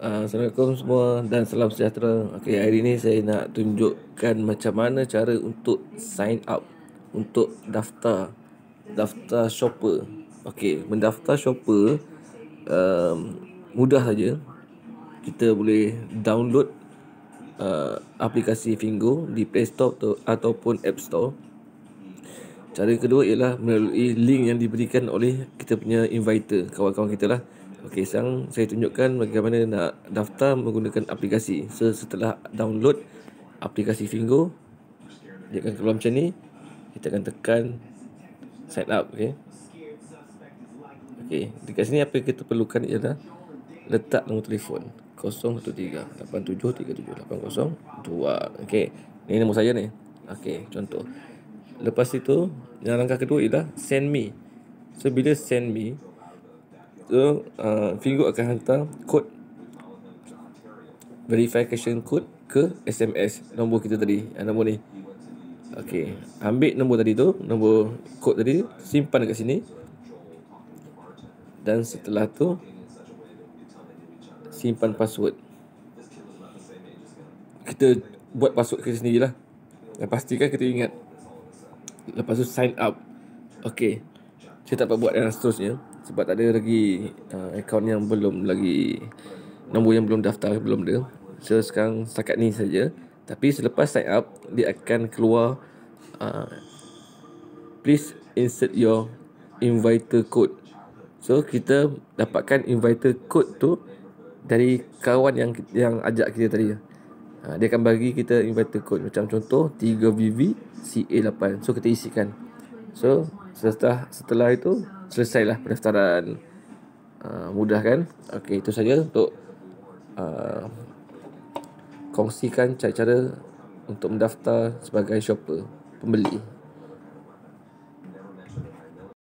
Ah, Assalamualaikum semua dan salam sejahtera. Okey, hari ini saya nak tunjukkan macam mana cara untuk sign up untuk daftar daftar shopper. Okey, mendaftar shopper um, mudah saja. Kita boleh download uh, aplikasi Fingo di Play Store atau, ataupun App Store. Cara kedua ialah melalui link yang diberikan oleh kita punya inviter, kawan-kawan kita lah. Okey, sekarang saya tunjukkan bagaimana nak daftar menggunakan aplikasi. So, setelah download aplikasi Fingo, dia akan keluar macam ni. Kita akan tekan sign up, okey. Okey, dekat sini apa yang kita perlukan ialah letak nombor telefon 013 87378 0 2 Okey, ni nombor saya ni. Okey, contoh. Lepas itu, yang langkah kedua ialah send me. So, bila send me, tu uh, Fingo akan hantar kod verification code ke SMS nombor kita tadi uh, nombor ni Okay ambil nombor tadi tu nombor kod tadi simpan dekat sini dan setelah tu simpan password kita buat password kita sendiri lah dan pastikan kita ingat lepas tu sign up Okay saya tak dapat buat yang seterusnya sebab tak ada lagi uh, account yang belum lagi nombor yang belum daftar belum ada so sekarang setakat ni saja tapi selepas sign up dia akan keluar uh, please insert your inviter code so kita dapatkan inviter code tu dari kawan yang yang ajak kita tadi uh, dia akan bagi kita inviter code macam contoh 3VVCA8 so kita isikan so setelah setelah itu selesailah pendaftaran uh, mudah kan okey itu saja untuk uh, kongsikan cara-cara untuk mendaftar sebagai shopper pembeli